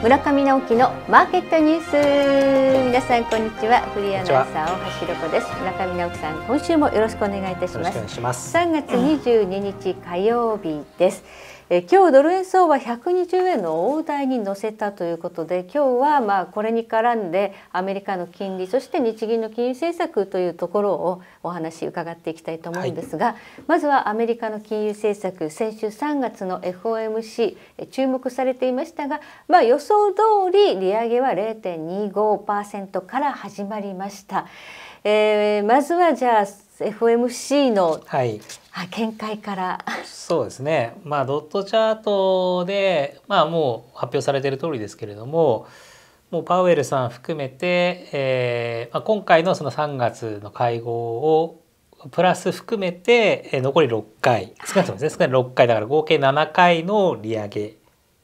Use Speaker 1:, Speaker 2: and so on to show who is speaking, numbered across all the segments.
Speaker 1: 村上直樹のマーケットニュース皆さんこんにちはフリーアナウンサー大橋ろコです村上直樹さん今週もよろしくお願いいたしますしします3月22日火曜日です、うんえ今日ドル円相場120円の大台に乗せたということで今日はまあこれに絡んでアメリカの金利そして日銀の金融政策というところをお話伺っていきたいと思うんですが、はい、まずはアメリカの金融政策先週3月の FOMC 注目されていましたが、まあ、予想通り利上げは0.25%から始まりました。えー、まずはじゃあ FMC の、はい、見解から
Speaker 2: そうですね、まあ、ドットチャートで、まあ、もう発表されている通りですけれどももうパウエルさん含めて、えーまあ、今回のその3月の会合をプラス含めて、えー、残り6回少なくともですね、少なく6回だから合計7回の利上げっ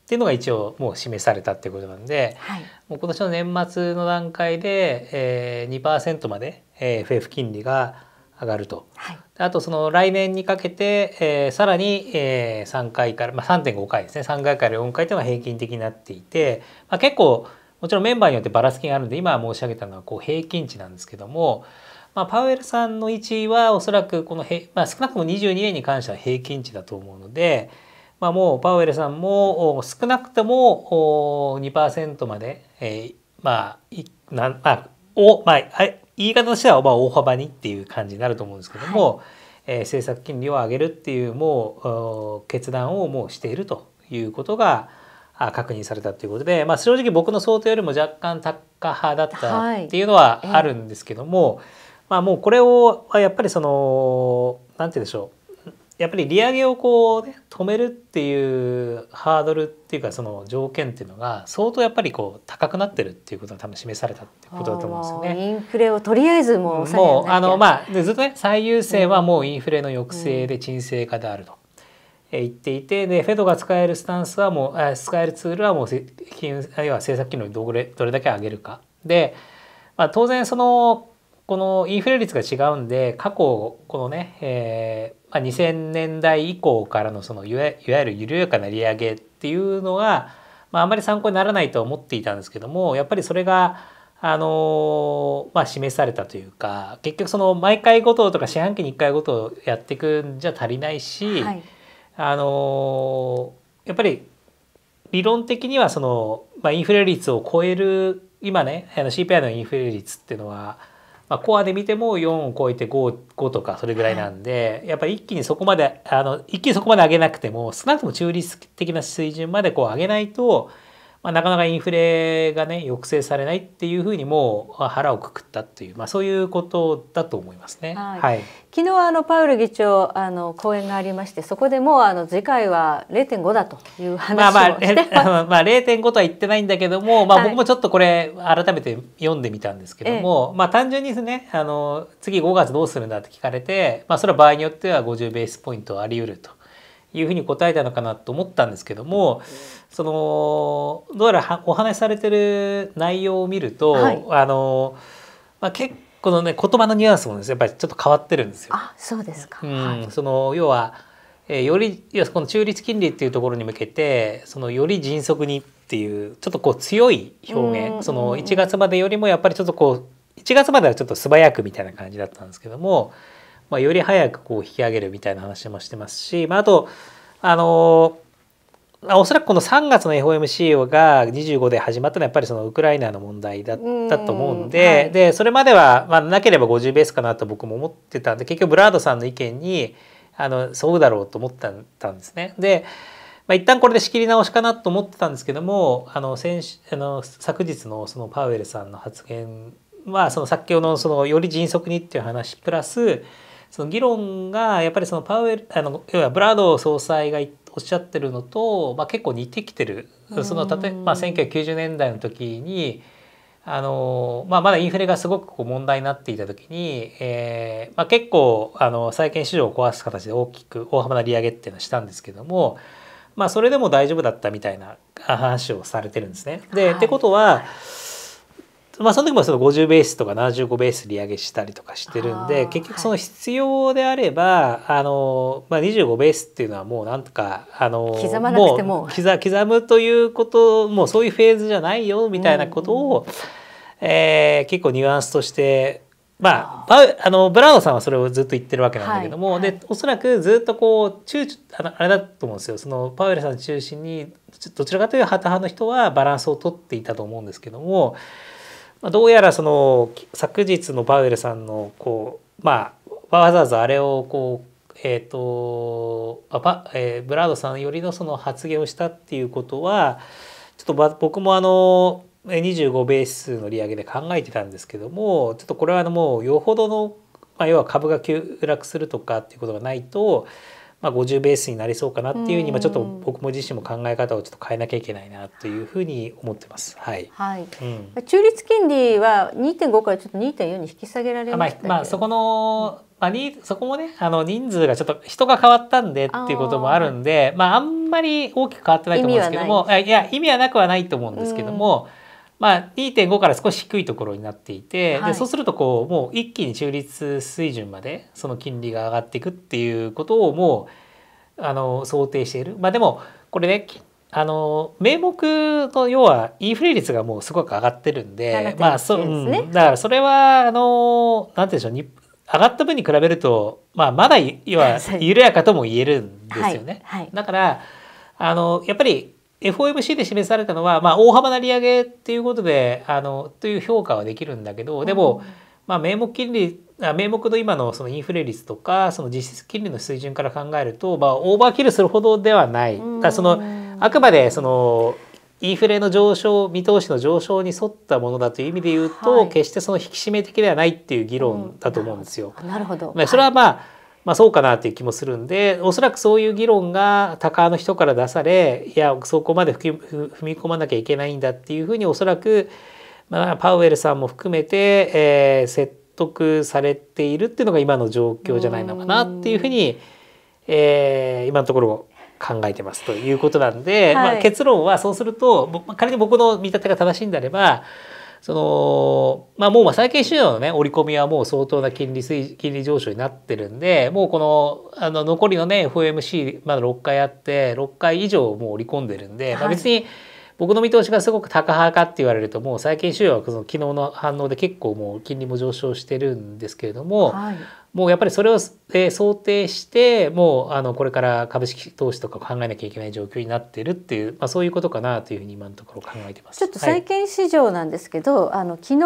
Speaker 2: ていうのが一応もう示されたっていうことなんで、はい、もう今年の年末の段階で、えー、2%まで、えー、FF 金利が上がると、はい、あとその来年にかけて、えー、さらに、えー、3回から、まあ、3.5回ですね3回から4回というのが平均的になっていて、まあ、結構もちろんメンバーによってばらつきがあるんで今申し上げたのはこう平均値なんですけども、まあ、パウエルさんの位はおそらくこのへ、まあ、少なくとも22年に関しては平均値だと思うので、まあ、もうパウエルさんも少なくとも2%まで、えーまあいなまあ、を、まあ、言い方としてはまあ大幅にっていう感じになると思うんですけども、はい、えー、政策金利を上げるっていうもう決断をもうしているということが確認されたということで、まあ、正直僕の想定よりも若干高派だったっていうのはあるんですけども、はいえー、まあ、もうこれをやっぱりその何て言うんでしょうやっぱり利上げをこう、ね、止めるっていうハードルっていうかその条件っていうのが相当やっぱりこう高くなってるっていうことが多分示されたってことだと思うんですよね。インフレをとりあえずもうもうあのまあずっとね最優先はもうインフレの抑制で沈静化であると。言っていてでフェドが使えるスタンスはもう使えるツールはもう金あるいは政策金利をどれどれだけ上げるかで、まあ、当然そのこのインフレ率が違うんで過去このね、えーまあ、2000年代以降からのそのいわゆる緩やかな利上げっていうのは、まあ、あまり参考にならないと思っていたんですけどもやっぱりそれがあのまあ、示されたというか結局その毎回ごととか四半期に1回ごとやっていくんじゃ足りないし、はい、あのやっぱり理論的にはその、まあ、インフレ率を超える今ねあの CPI のインフレ率っていうのはまあ、コアで見ても4を超えて 5, 5とかそれぐらいなんで、やっぱり一気にそこまであの一気にそこまで上げなくても少なくとも中立的な水準までこう上げないとまあ、なかなかインフレがね抑制されないっていうふうにもう腹をくくったという、まあ、そういうことだと思いますね。はい、はい、
Speaker 1: 昨日あのパウル議長あの講演がありましてそこでもうあの次回は0.5だという話まあま
Speaker 2: あ、まあ、まあ0.5とは言ってないんだけども、まあ、僕もちょっとこれ改めて読んでみたんですけども、はい、まあ、単純にですねあの次5月どうするんだって聞かれて、まあ、それは場合によっては50ベースポイントあり得ると。いうふうに答えたのかなと思ったんですけども、そのどうやらお話しされてる内容を見ると、はい、あのまあ、結構のね言葉のニュアンスも、ね、やっぱりちょっと変わってるんですよ。あそうですか、うんはい、その要はえー、よりいやこの中立金利っていうところに向けてそのより迅速にっていうちょっとこう強い表現その1月までよりもやっぱりちょっとこう1月まではちょっと素早くみたいな感じだったんですけどもまあ、より早くこう引き上げるみたいな話もしてますし、まあ、あと、あのー、おそらくこの3月の FOMC が25で始まったのはやっぱりそのウクライナの問題だったと思うんではい、でそれまでは、まあ、なければ50ベースかなと僕も思ってたんで結局ブラードさんの意見にあのそうだろうと思ったんですね。でまあ、一旦これで仕切り直しかなと思ってたんですけどもあの先あの昨日のそのパウエルさんの発言はその先ほどのそのより迅速にっていう話プラスその議論がやっぱりそのパウエルあの要はブラード総裁がおっしゃってるのと、まあ、結構似てきてるその例え、まあ、1990年代の時にあの、まあ、まだインフレがすごくこう問題になっていた時に、えーまあ、結構あの債券市場を壊す形で大きく大幅な利上げっていうのはしたんですけども、まあ、それでも大丈夫だったみたいな話をされてるんですね。で、はい、ってことは。はいまあその時もその50ベースとか75ベース利上げしたりとかしてるんで結局その必要であれば、はい、あのまあ、25ベースっていうのはもうなんとかあの刻まなくても刻刻むということもうそういうフェーズじゃないよみたいなことを、うん、えー、結構ニュアンスとしてまあ、あのブラウンさんはそれをずっと言ってるわけなんだけども、はい、でおそらくずっとこう躊躇あれだと思うんですよそのパウエルさん中心にどちらかというとハ派の人はバランスをとっていたと思うんですけどもまあ、どうやらその昨日のパウエルさんのこうまあわざわざあれをこうえっ、ー、とあパ、えー、ブラードさんよりのその発言をしたっていうことはちょっと僕もあの25ベースの利上げで考えてたんですけどもちょっとこれはもうよほどの、まあ、要は株が急落するとかっていうことがないとまあ、50ベースになりそうかなっていうふうに、まあ、ちょっと僕も自身も考え方をちょっと変えなきゃいけないなというふうに思ってます。はい。はい。うん、
Speaker 1: 中立金利は2.5からちょっと2.4に引き下げられましたまあ、まあ、
Speaker 2: そこの、まあ、にそこもねあの人数がちょっと人が変わったんでっていうこともあるんでまああんまり大きく変わってないと思うんですけどもいや意味はなくはないと思うんですけども。うんまあ、2.5から少し低いところになっていて、はい、でそうするとこうもう一気に中立水準までその金利が上がっていくっていうことをもうあの想定している。まあ、でもこれねあの名目の要はインフレ率がもうすごく上がってるんで、ね、まあそ、うん、だからそれはあのなんていうんでしょう上がった分に比べると、まあ、まだ要は 緩やかとも言えるんですよね。はいはい、だからあのやっぱり FOMC で示されたのは、まあ、大幅な利上げっていうことであのという評価はできるんだけどでも、まあ、名目金利名目の今のそのインフレ率とかその実質金利の水準から考えると、まあ、オーバーキルするほどではない。だそのあくまでそのインフレの上昇見通しの上昇に沿ったものだという意味で言うと、はい、決してその引き締め的ではないっていう議論だと思うんですよ。なるほど。まあ、それはまあ、はいまあ、そうかなっていう気もするんでおそらくそういう議論が高の人から出されいやそこまで踏み込まなきゃいけないんだっていうふうにおそらく、まあ、パウエルさんも含めて、えー、説得されているっていうのが今の状況じゃないのかなっていうふうに、えー、今のところ考えてますということなんで、はい、まあ、結論はそうすると仮に僕の見立てが正しいんであればその、まあもう債券市場のね、折り込みはもう相当な金利水、金利上昇になってるんで、もうこの、あの、残りのね、FOMC まだ6回あって、6回以上もう折り込んでるんで、はい、まあ別に、僕の見通しがすごく高派かって言われるともう債券市場はその昨日の反応で結構もう金利も上昇してるんですけれども、はい、もうやっぱりそれを、え想定してもうあのこれから株式投資とか考えなきゃいけない状況になってるっていう、まあ、そういうことかなというふうに今のところ考えてます
Speaker 1: ちょっと債券市場なんですけど、はい、あの昨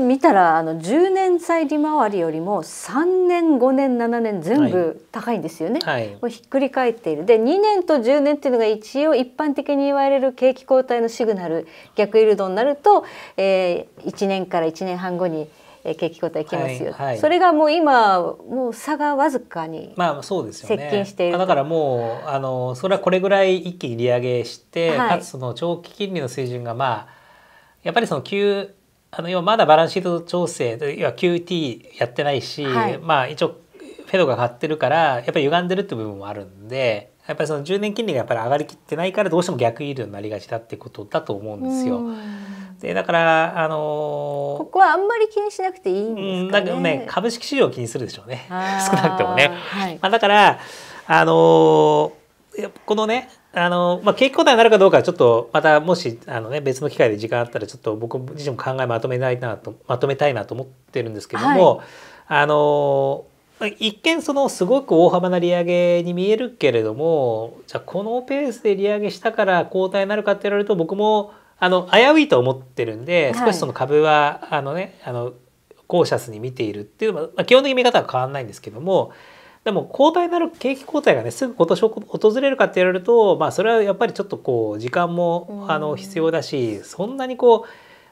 Speaker 1: 日見たらあの10年債利回りよりも3年5年7年全部高いんですよね、はいはい、ひっくり返っているで2年と10年っていうのが一応一般的に言われる景気後退のシグナル逆イールドになると、えー、1年から1年半後にえ景気後退きますよ、はいはい、それがもう今もう差がわずかに
Speaker 2: 接近している、まあね、だからもうあのそれはこれぐらい一気に利上げして、はい、かつその長期金利の水準がまあやっぱりその急あの今まだバランスシート調整要は QT やってないし、はい、まあ一応フェドが買ってるからやっぱり歪んでるって部分もあるんでやっぱりその10年金利がやっぱり上がりきってないからどうしても逆輸入になりがちだってことだと思うんですよ。うんでだからあのー、ここはあんま
Speaker 1: り気にしなくていいんですかね。かね
Speaker 2: 株式市場気にするでしょうね 少なくてもね。はい、まあ、だからあのー、このねあのー、まあ、景気後退になるかどうかはちょっとまたもしあの、ね、別の機会で時間あったらちょっと僕自身も考えまとめないなとまとめたいなと思ってるんですけども、はい、あの一見そのすごく大幅な利上げに見えるけれどもじゃあこのペースで利上げしたから後退になるかって言われると僕もあの危ういと思ってるんで少しその株は、はい、あのねあのゴーシャスに見ているっていうまあ、基本的に見方は変わらないんですけどもでも後退なる景気後退がねすぐ今年訪れるかって言われると、まあ、それはやっぱりちょっとこう時間もあの必要だしそんなにこう、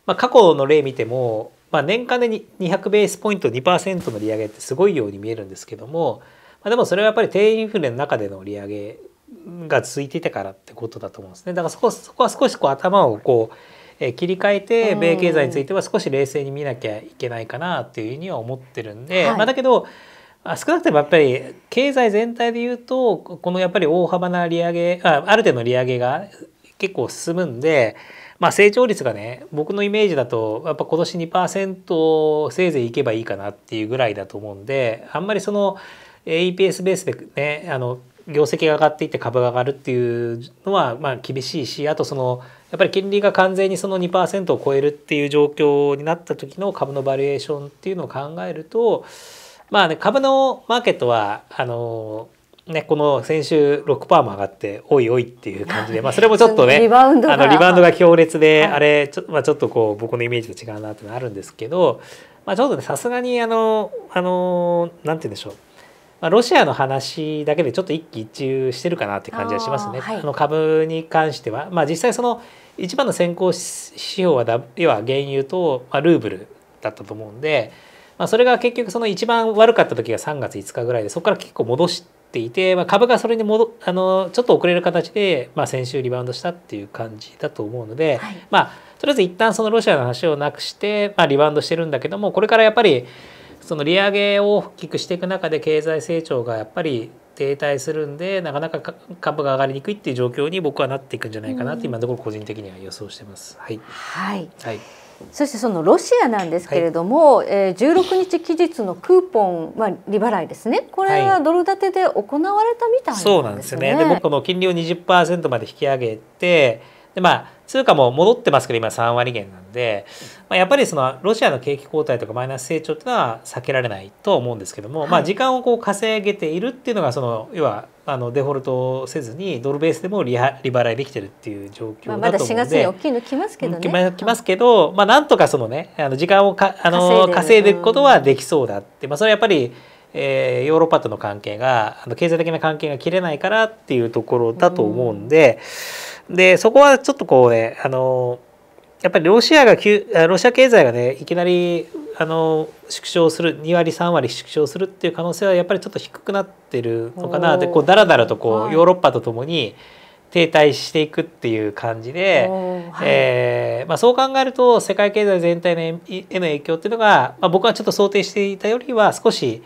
Speaker 2: まあ、過去の例見ても、まあ、年間で200ベースポイント2%の利上げってすごいように見えるんですけども、まあ、でもそれはやっぱり低インフレの中での利上げが続いていたからってことだと思うんですねだからそこそこは少しこう頭をこう、え切り替えて米経済については少し冷静に見なきゃいけないかなっていうふうには思ってるんで、はい、まあ、だけど少なくともやっぱり経済全体でいうとこのやっぱり大幅な利上げあある程度の利上げが結構進むんで、まあ、成長率がね僕のイメージだとやっぱ今年2%せいぜいいけばいいかなっていうぐらいだと思うんであんまりその EPS ベースでねあの業績が上がっていって株が上がるっていうのはまあ厳しいしあとそのやっぱり金利が完全にその2%を超えるっていう状況になった時の株のバリエーションっていうのを考えるとまあね株のマーケットはあのね、この先週6%も上がっておいおいっていう感じで、まあ、それもちょっとね リバウンドあのリバウンドが強烈で、はい、あれちょ,、まあ、ちょっとこう僕のイメージと違うなってのあるんですけど、まあ、ちょっとねさすがにあのあのなんて言うんでしょうまあ、ロシアの話だけでちょっと一喜一憂してるかなって感じはしますね。あ、はい、の株に関しては、まあ、実際その一番の先行指標は要は原油と、まあ、ルーブルだったと思うんで、まあ、それが結局その一番悪かった時が3月5日ぐらいでそこから結構戻していて、まあ、株がそれに戻あのちょっと遅れる形で、まあ、先週リバウンドしたっていう感じだと思うので、はい、まあとりあえず一旦そのロシアの話をなくして、まあ、リバウンドしてるんだけどもこれからやっぱりその利上げを大きくしていく中で経済成長がやっぱり停滞するんでなかなか株が上がりにくいっていう状況に僕はなっていくんじゃないかなって今のところ個人的には予想してます。はい、はい、はい
Speaker 1: そしてそのロシアなんですけれども、はい、えー、16日期日のクーポン、まあ、利払いですねこれはドル建てで行われたみたいなんですね。はい、そうなんですねで
Speaker 2: この金利を20%まで引き上げてでまあ通貨も戻ってますけど今3割減なんで、まあ、やっぱりそのロシアの景気後退とかマイナス成長っていうのは避けられないと思うんですけども、はい、まあ時間をこう稼げているっていうのがその要はあのデフォルトせずにドルベースでも利払いできてるっていう状況だと思うので、まあ、まだ4月に大き
Speaker 1: いの来ますけどね。
Speaker 2: 来ますけど、まあなんとかそのねあの時間をかあの稼いでいくことはできそうだって、まあそれはやっぱり。えー、ヨーロッパとの関係があの経済的な関係が切れないからっていうところだと思うんで、うん、でそこはちょっとこうねあのやっぱりロシアがロシア経済がねいきなりあの縮小する2割3割縮小するっていう可能性はやっぱりちょっと低くなってるのかなでこうだらだらとこう、はい、ヨーロッパとともに停滞していくっていう感じで、はい、えー、まあ、そう考えると世界経済全体への影響っていうのが、まあ、僕はちょっと想定していたよりは少し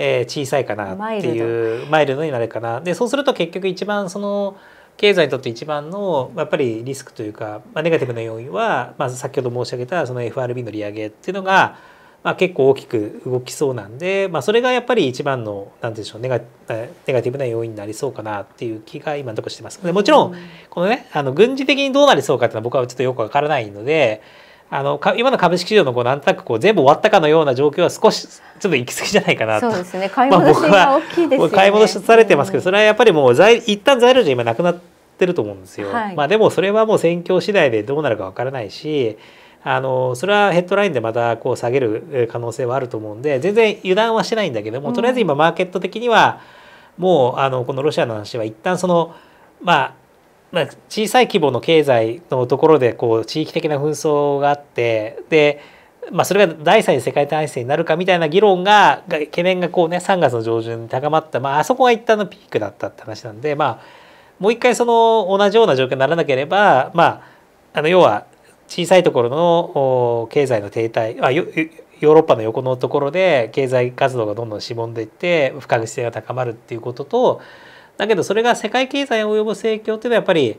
Speaker 2: えー、小さいかなっていうマイルドになるかなでそうすると結局一番その経済にとって一番のやっぱりリスクというか、まあ、ネガティブな要因は、まあ、先ほど申し上げたその FRB の利上げっていうのが、まあ、結構大きく動きそうなんで、まあ、それがやっぱり一番のなんでしょうネガネガティブな要因になりそうかなっていう気が今のところしてます。でもちろんこのねあの軍事的にどうなりそうかっていうのは僕はちょっとよくわからないので。あの今の株式市場のこうなんとなくこう全部終わったかのような状況は少しちょっと行き過ぎじゃないかなとそうで
Speaker 1: すね 買い戻しが大きいですよね、買い戻
Speaker 2: しされてますけど、それはやっぱりもう在一旦材料じゃ今なくなってると思うんですよ、はい、まあでもそれはもう戦況次第でどうなるかわからないしあのそれはヘッドラインでまたこう下げる可能性はあると思うんで全然油断はしてないんだけども、とりあえず今マーケット的にはもうあのこのロシアの話は一旦そのまあまあ、小さい規模の経済のところでこう地域的な紛争があってで、まあ、それが第三次世界大戦になるかみたいな議論が懸念がこう、ね、3月の上旬に高まった、まあ、あそこが一旦のピークだったって話なんで、まあ、もう一回その同じような状況にならなければ、まあ、あの要は小さいところの経済の停滞、まあ、ヨーロッパの横のところで経済活動がどんどんしぼんでいって不確実性が高まるっていうことと。だけどそれが世界経済を及ぼす影響っていうのはやっぱり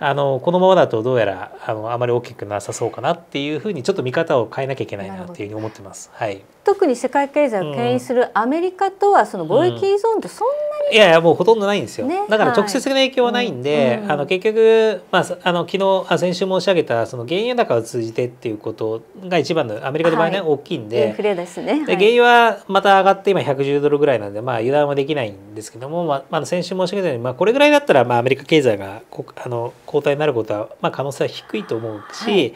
Speaker 2: あのこのままだとどうやらあのあまり大きくなさそうかなっていうふうにちょっと見方を変えなきゃいけないなっていうふうに思ってます。はい
Speaker 1: 特に世界経済を牽引するアメリカとはその貿易依存ってそんな
Speaker 2: に、うん、いやいやもうほとんどないんですよ、ね、だから直接的な影響はないんで、はい、あの結局、まあ、あの昨日あ先週申し上げたその原油高を通じてっていうことが一番のアメリカの場合ね、はい、大きいんでフ
Speaker 1: レですね、はい、原油
Speaker 2: はまた上がって今110ドルぐらいなんで、まあ、油断はできないんですけども、まあ、まあ、先週申し上げたように、まあ、これぐらいだったら、まあ、アメリカ経済があの後退になることは、まあ、可能性は低いと思うし。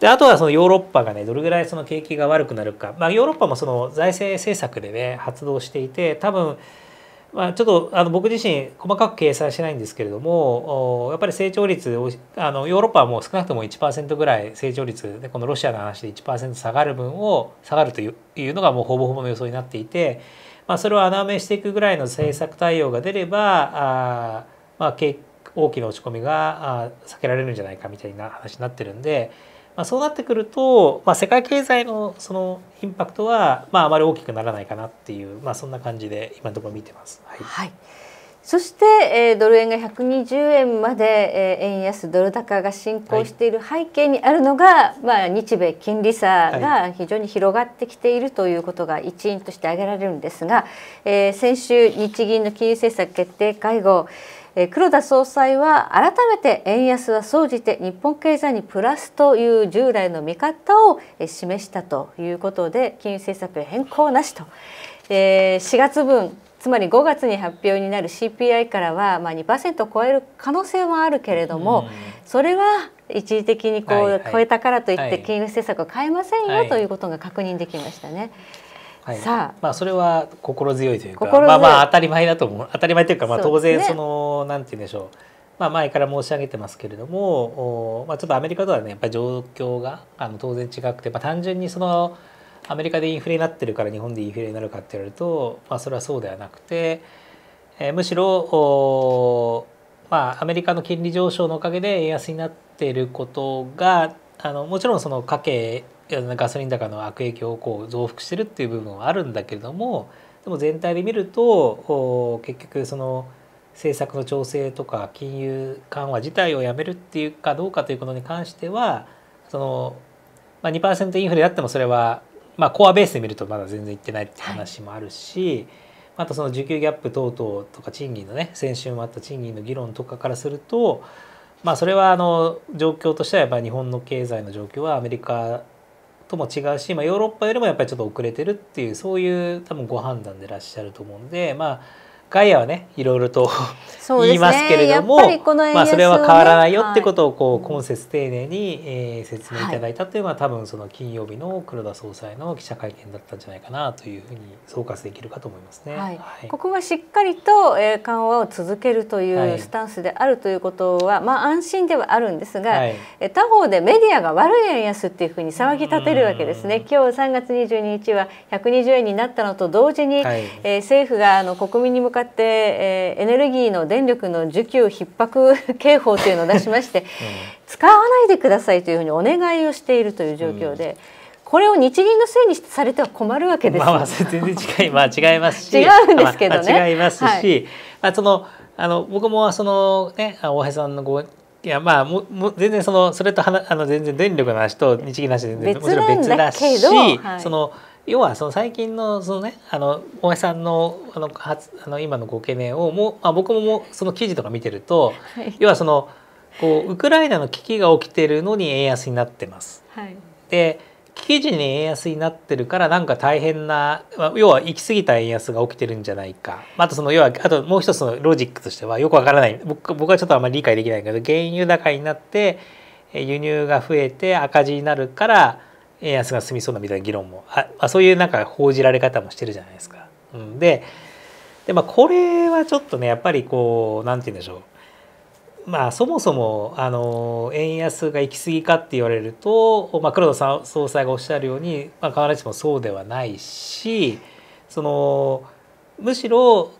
Speaker 2: であとはそのヨーロッパがねどれぐらいその景気が悪くなるか、まあ、ヨーロッパもその財政政策でね発動していて多分まあ、ちょっとあの僕自身細かく計算しないんですけれどもやっぱり成長率あのヨーロッパはもう少なくとも1%ぐらい成長率でこのロシアの話で1%下がる分を下がるというのがもうほぼほぼの予想になっていて、まあ、それを穴埋めしていくぐらいの政策対応が出ればあ、まあ、大きな落ち込みが避けられるんじゃないかみたいな話になってるんで。まあ、そうなってくると、まあ、世界経済のそのインパクトは、まあ、あまり大きくならないかなっていう、まあ、そんな感じで今のところ見てます。はい、はい
Speaker 1: そして、えー、ドル円が120円まで、えー、円安ドル高が進行している背景にあるのが、はい、まあ、日米金利差が非常に広がってきているということが一因として挙げられるんですが、えー、先週日銀の金融政策決定会合黒田総裁は改めて円安は総じて日本経済にプラスという従来の見方を示したということで金融政策変更なしと4月分つまり5月に発表になる CPI からはま2%を超える可能性はあるけれども、それは一時的にこう超えたからといって金融政策を変えませんよということが確認できましたね。
Speaker 2: はい、さあまあそれは心強いというかまあまあ当たり前だと思う当たり前というかまあ当然そのそ、ね、なんて言うんでしょうまあ前から申し上げてますけれどもお、まあ、ちょっとアメリカとはねやっぱり状況があの当然違くて、まあ、単純にそのアメリカでインフレになってるから日本でインフレになるかって言われると、まあ、それはそうではなくて、えー、むしろお、まあ、アメリカの金利上昇のおかげで円安になっていることがあのもちろんその家計ガソリン高の悪影響をこう増幅してるっていう部分はあるんだけれどもでも全体で見ると結局その政策の調整とか金融緩和自体をやめるっていうかどうかということに関してはその、まあ、2%インフレであってもそれは、まあ、コアベースで見るとまだ全然いってないっていう話もあるし、はい、あとその需給ギャップ等々とか賃金のね先週もあった賃金の議論とかからするとまあ、それはあの状況としてはやっぱり日本の経済の状況はアメリカとも違うし、まあ、ヨーロッパよりもやっぱりちょっと遅れてるっていうそういう多分ご判断でいらっしゃると思うんでまあガイアはねいろいろと言いますけれども、ねね、まあ、それは変わらないよってことをこう、今節丁寧に、えー、説明いただいたというのは、多分その金曜日の黒田総裁の記者会見だったんじゃないかなというふうに総括できるかと思いますね。はいは
Speaker 1: い、ここはしっかりと、えー、緩和を続けるというスタンスであるということは、はい、まあ、安心ではあるんですが、はい、他方でメディアが悪い円安っていうふうに騒ぎ立てるわけですね。今日3月22日は120円になったのと同時に、はい、えー、政府があの国民に向かかって、えー、エネルギーの電力の需給逼迫警報というのを出しまして、うん、使わないでくださいというふうにお願いをしているという状況で。これを日銀のせいにされては困るわけですまあ、まあ、
Speaker 2: 全然違い、まあ、違いますし 違うんですけどね、まあ、違いますし、はい、あ、そのあの僕もそのね大橋さんのごいやまあもも全然そのそれとはなあの全然電力の話と日銀の話全然もちろん別だし、はい、その要はその最近のそのねあの大江さんのあの発あの今のご懸念をもう、まあ、僕もその記事とか見てると、はい、要はそのこうウクライナの危機が起きてるのに円安になってます。はい、で危機時に円安になってるからなんか大変な、まあ、要は行き過ぎた円安が起きてるんじゃないかあとその要はあともう一つのロジックとしてはよくわからない僕僕はちょっとあんまり理解できないけど原油高になって輸入が増えて赤字になるから円安が進みそうなみたいな議論もあ、まあ、そういうなんか報じられ方もしてるじゃないですか。うん、でで、まあ、これはちょっとねやっぱりこう何て言うんでしょうまあそもそもあの円安が行き過ぎかって言われると、まあ、黒田総裁がおっしゃるように、まあ、必ずしもそうではないしそのむしろ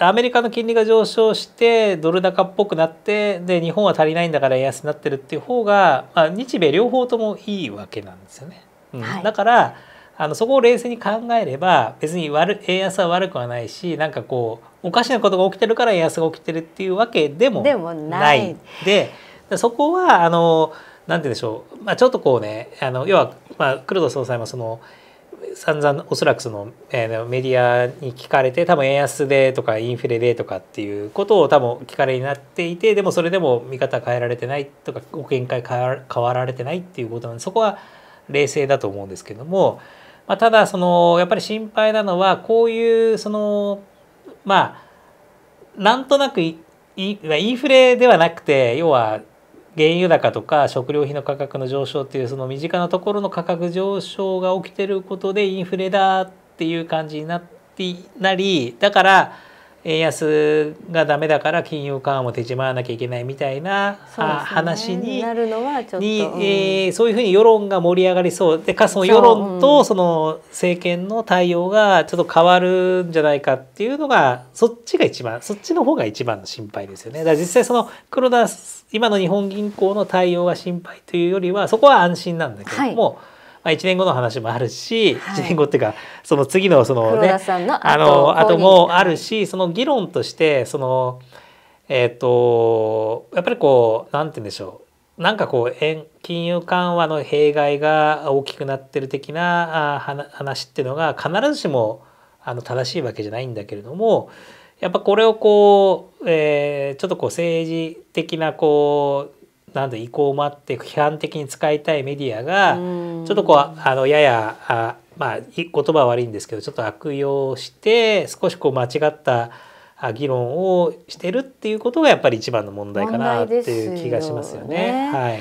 Speaker 2: アメリカの金利が上昇してドル高っぽくなってで日本は足りないんだから円安になってるっていう方が、まあ、日米両方ともいいわけなんですよね。うん、はい、だからあのそこを冷静に考えれば別に悪円安は悪くはないしなんかこうおかしなことが起きてるから円安が起きてるっていうわけでもないでそこはあのなんて言うんでしょう、まあ、ちょっとこうねあの要は、まあ、黒田総裁もその散々おそらくその、えー、メディアに聞かれて多分円安でとかインフレでとかっていうことを多分聞かれになっていてでもそれでも見方変えられてないとかご見解変わられてないっていうことなんでそこは冷静だと思うんですけども、まあ、ただそのやっぱり心配なのはこういうそのまあなんとなくインフレではなくて要は原油高とか食料品の価格の上昇っていうその身近なところの価格上昇が起きてることでインフレだっていう感じになってなりだから円安がダメだから金融緩和も手締まわなきゃいけないみたいな、ね、話に
Speaker 1: なるのはちょっと、にえ
Speaker 2: ー、そういうふうに世論が盛り上がりそうでかその世論とその政権の対応がちょっと変わるんじゃないかっていうのがそっちが一番そっちの方が一番の心配ですよね。だから実際その黒田今の日本銀行の対応が心配というよりはそこは安心なんだけども。はいまあ、1年後の話もあるし、はい、1年後っていうかその次のそのね
Speaker 1: あの後も
Speaker 2: あるしその議論としてそのえっ、ー、とやっぱりこうなんて言うんでしょうなんかこう金融緩和の弊害が大きくなってる的な話っていうのが必ずしもあの正しいわけじゃないんだけれどもやっぱこれをこう、えー、ちょっとこう政治的なこうなで意向もあって批判的に使いたいメディアがちょっとこうあのややあまあ言葉は悪いんですけどちょっと悪用して少しこう間違った議論をしてるっていうことがやっぱり一番の問題かなっていう気がしますよね。よねはい。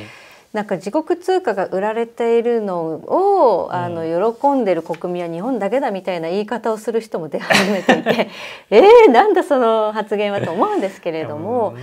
Speaker 1: なんか自国通貨が売られているのをあの喜んでる国民は日本だけだみたいな言い方をする人も出始めていて えー、なんだその発言はと思うんですけれども。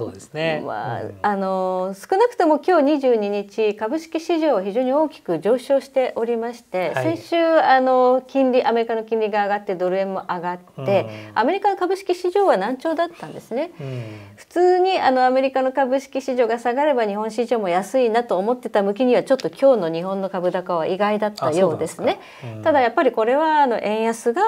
Speaker 1: そうですね、まあ、うん、あの少なくとも今日二十二日株式市場は非常に大きく上昇しておりまして、はい、先週あの金利アメリカの金利が上がってドル円も上がって、うん、アメリカの株式市場は軟調だったんですね、うん、普通にあのアメリカの株式市場が下がれば日本市場も安いなと思ってた向きにはちょっと今日の日本の株高は意外だったようですねただやっぱりこれはあの円安が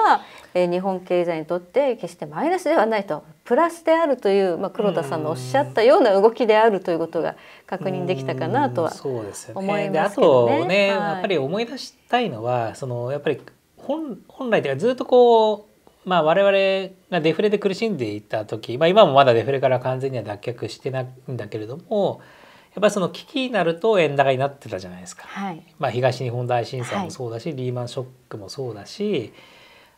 Speaker 1: え日本経済にとって決してマイナスではないとプラスであるという、まあ、黒田さんのおっしゃったような動きであるということが確認できたかなとは
Speaker 2: 思いますけどね。ねあとね、はい、やっぱり思い出したいのはそのやっぱり本本来ではずっとこうまあ、我々がデフレで苦しんでいた時、まあ、今もまだデフレから完全には脱却してないんだけれどもやっぱりその危機になると円高になってたじゃないですか、はい、まあ、東日本大震災もそうだし、はい、リーマンショックもそうだし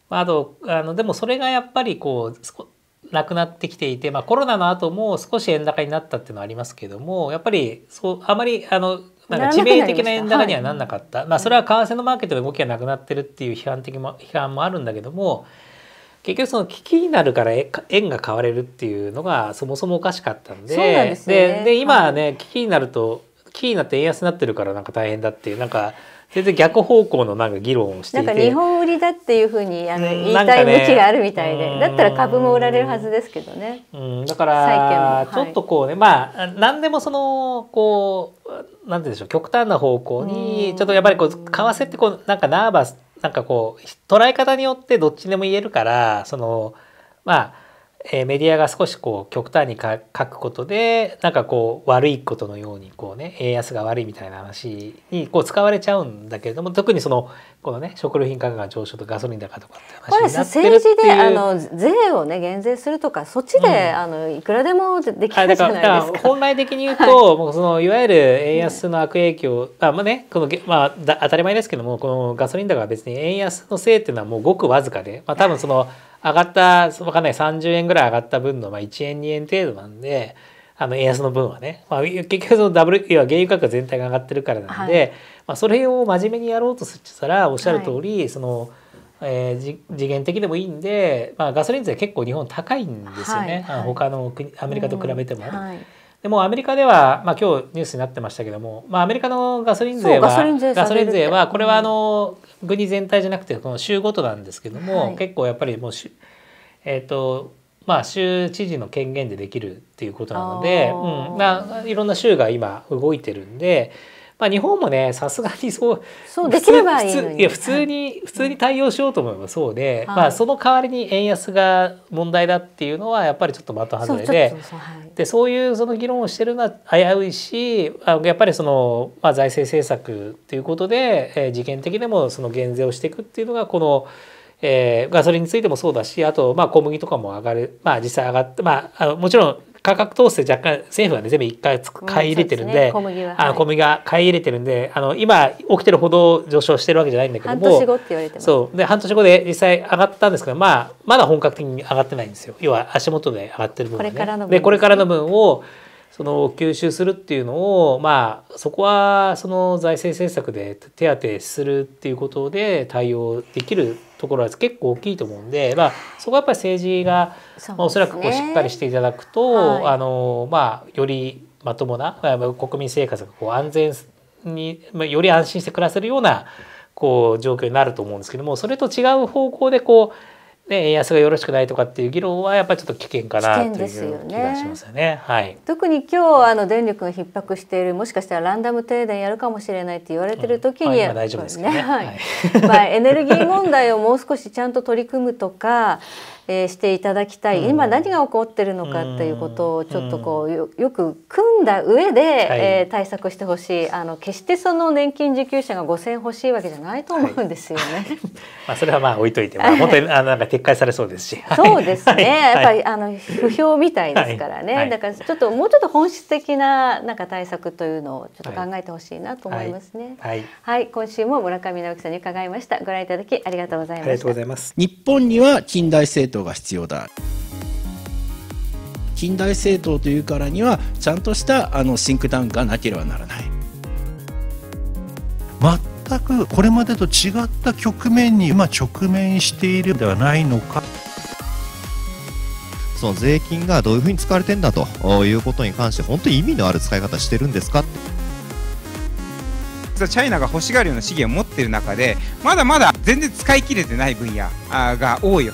Speaker 2: まあ、あとあのでもそれがやっぱりこうなくなってきていて、まあ、コロナの後も少し円高になったっていうのはありますけどもやっぱりそうあまりあのなんか致命的な円高にはなんなかった、はい、まあ、それは為替のマーケットで動きがなくなってるっていう批判的も批判もあるんだけども結局その危機になるから円が買われるっていうのがそもそもおかしかったんでで、ね、で今ね、はい、危機になると危機になって円安になってるからなんか大変だっていうなんか。全然逆方向のなんか議論をしていてなんか日
Speaker 1: 本売りだっていうふうにあの言いたい向きがあるみたいで、ね、だったら株も売られるは
Speaker 2: ずですけどね。うんだからちょっとこうね、まあ何でもそのこうなんてでしょう極端な方向にちょっとやっぱりこう為替ってこうなんかナーバスなんかこう捉え方によってどっちでも言えるからそのまあえー、メディアが少しこう極端にか書くことでなんかこう悪いことのようにこうね円安が悪いみたいな話にこう使われちゃうんだけれども特にそのこのね食料品価格が上昇とガソリン高とかって話になってるっていうこれ政治であの
Speaker 1: 税をね減税するとかそっちで、うん、あのいくらでもできるじゃないですか。本来的に言うと、はい、
Speaker 2: もうそのいわゆる円安の悪影響、あまあねこのまあ当たり前ですけどもこのガソリン高は別に円安のせいっていうのはもうごくわずかで、まあ多分その、はい上がった、わかんない、30円ぐらい上がった分の、まあ、1円、2円程度なんで、あの、円安の分はね。まあ、結局そのダブル、要は原油価格全体が上がってるからなんで、はい、まあ、それを真面目にやろうとしたら、おっしゃる通り、はい、その、えー、次元的でもいいんで、まあ、ガソリン税結構日本高いんですよね、はいはい、他の国アメリカと比べても、ねうんはい、でもアメリカでは、まあ、今日ニュースになってましたけども、まあ、アメリカのガソリン税はガソリン税ガソリン税はこれはあの、国全体じゃなくてこの州ごとなんですけども、はい、結構やっぱりもうえっ、ー、とまあ、州知事の権限でできるっていうことなので、うんまあ、いろんな州が今動いてるんで、まあ、日本もねさすがにそうそうできればいいのにいや普通に、はい、普通に対応しようと思えばそうで、はい、まあ、その代わりに円安が問題だっていうのはやっぱりちょっと的外れでそうはい、でそういうその議論をしてるのは危ういしあやっぱりその、まあ、財政政策ということで、えー、事件的でもその減税をしていくっていうのがこの。えー、ガソリンについてもそうだしあと、まあ、小麦とかも上がる、まあ、実際上がって、まあ、あのもちろん価格統制若干政府はね全部一回買い入れてるんで、うね、小麦は、あ小麦が買い入れてるんであの今起きてるほど上昇してるわけじゃないんだけども半年後って言われてそうで半年後で実際上がったんですけど、まあ、まだ本格的に上がってないんですよ要は足元で上がってる分、ね、これからの分、ね、でこれからの分をその吸収するっていうのをまあそこはその財政政策で手当するっていうことで対応できるところは結構大きいと思うんで、まあ、そこはやっぱり政治が、まあ、おそらくこうしっかりしていただくと、はい、あのまあ、よりまともな国民生活がこう安全に、まあ、より安心して暮らせるようなこう状況になると思うんですけどもそれと違う方向でこうね、円安がよろしくないとかっていう議論はやっぱりちょっと危険かなという気がしますよね。よねはい、
Speaker 1: 特に今日あの電力が逼迫しているもしかしたらランダム停電やるかもしれないって言われてる時に、大丈夫ですね、はい、まあエネルギー問題をもう少しちゃんと取り組むとかえー、していただきたい、うん、今何が起こってるのかっていうことをちょっとこうよよく組んだ上で、はい、えー、対策してほしいあの決してその年金受給者が5,000欲しいわけじゃないと思うんですよね。はい、
Speaker 2: まあそれはまあ置いといて、まあ、もっとあなんか撤回されそうですし。そうですね、やっぱり
Speaker 1: あの不評みたいですからね、だからちょっともうちょっと本質的ななんか対策というのをちょっと考えてほしいなと思いますね。はい、はい今週も村上直樹さんに伺いました。ご覧いただきありがとうございまし
Speaker 2: た。日本には近代性統が必要だ近代政党というからにはちゃんとしたあのシンクタンクがなければならない全くこれまでと違った局
Speaker 1: 面に今直面しているではないのか
Speaker 2: その税金がどういうふうに使われてんだということに関して本当に意味のある使い方してるんですかチャイナが欲しがるような資源を持ってる中でまだまだ全然使い切れてない分野が多いよ。